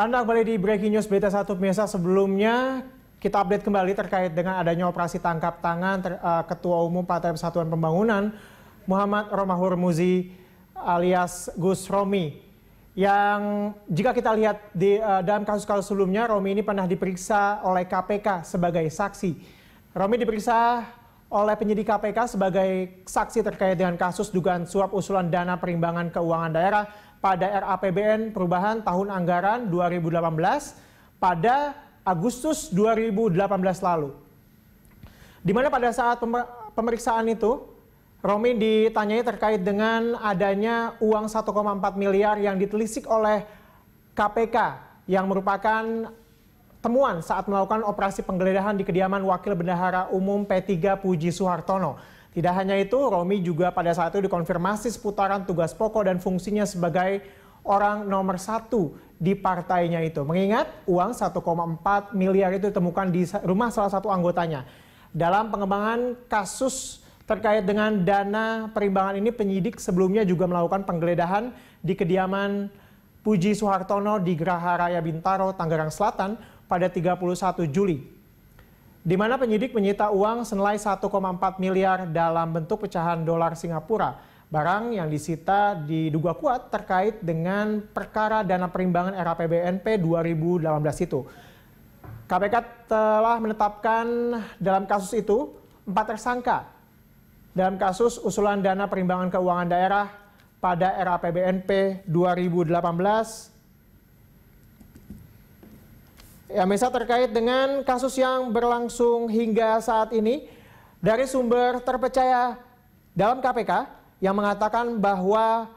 Anda kembali di Breaking News berita 1 pemirsa sebelumnya kita update kembali terkait dengan adanya operasi tangkap tangan ter, uh, Ketua Umum Partai Persatuan Pembangunan Muhammad Romahur Muzi alias Gus Romi yang jika kita lihat di uh, dalam kasus-kasus sebelumnya Romi ini pernah diperiksa oleh KPK sebagai saksi. Romi diperiksa oleh penyidik KPK sebagai saksi terkait dengan kasus dugaan suap usulan dana perimbangan keuangan daerah pada RAPBN perubahan tahun anggaran 2018 pada Agustus 2018 lalu. Di mana pada saat pemeriksaan itu, Romi ditanyai terkait dengan adanya uang 1,4 miliar yang ditelisik oleh KPK yang merupakan temuan saat melakukan operasi penggeledahan di kediaman Wakil Bendahara Umum P3 Puji Suhartono. Tidak hanya itu, Romi juga pada saat itu dikonfirmasi seputaran tugas pokok dan fungsinya sebagai orang nomor satu di partainya itu. Mengingat uang 1,4 miliar itu ditemukan di rumah salah satu anggotanya. Dalam pengembangan kasus terkait dengan dana perimbangan ini, penyidik sebelumnya juga melakukan penggeledahan di kediaman Puji Soehartono di Geraha Raya Bintaro, Tangerang Selatan pada 31 Juli, di mana penyidik menyita uang senilai 1,4 miliar dalam bentuk pecahan dolar Singapura. Barang yang disita diduga kuat terkait dengan perkara dana perimbangan RAPBNP 2018 itu. KPK telah menetapkan dalam kasus itu empat tersangka dalam kasus usulan dana perimbangan keuangan daerah pada RAPBNP 2018 Ya, Mesa terkait dengan kasus yang berlangsung hingga saat ini dari sumber terpercaya dalam KPK yang mengatakan bahwa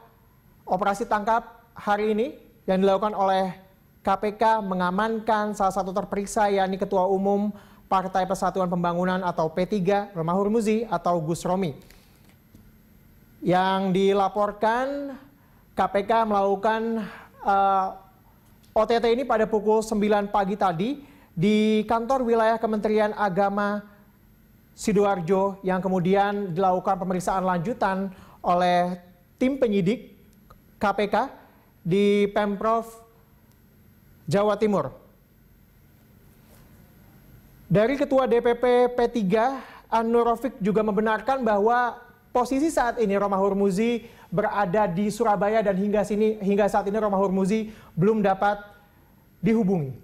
operasi tangkap hari ini yang dilakukan oleh KPK mengamankan salah satu terperiksa yakni Ketua Umum Partai Persatuan Pembangunan atau P3 Romahur Muzi atau Gus Romi. Yang dilaporkan KPK melakukan uh, OTT ini pada pukul 9 pagi tadi di kantor wilayah Kementerian Agama Sidoarjo yang kemudian dilakukan pemeriksaan lanjutan oleh tim penyidik KPK di Pemprov Jawa Timur. Dari Ketua DPP P3, Anurofik juga membenarkan bahwa posisi saat ini Roma Hurmuzi berada di Surabaya dan hingga sini hingga saat ini Roma Hurmuzi belum dapat dihubungi?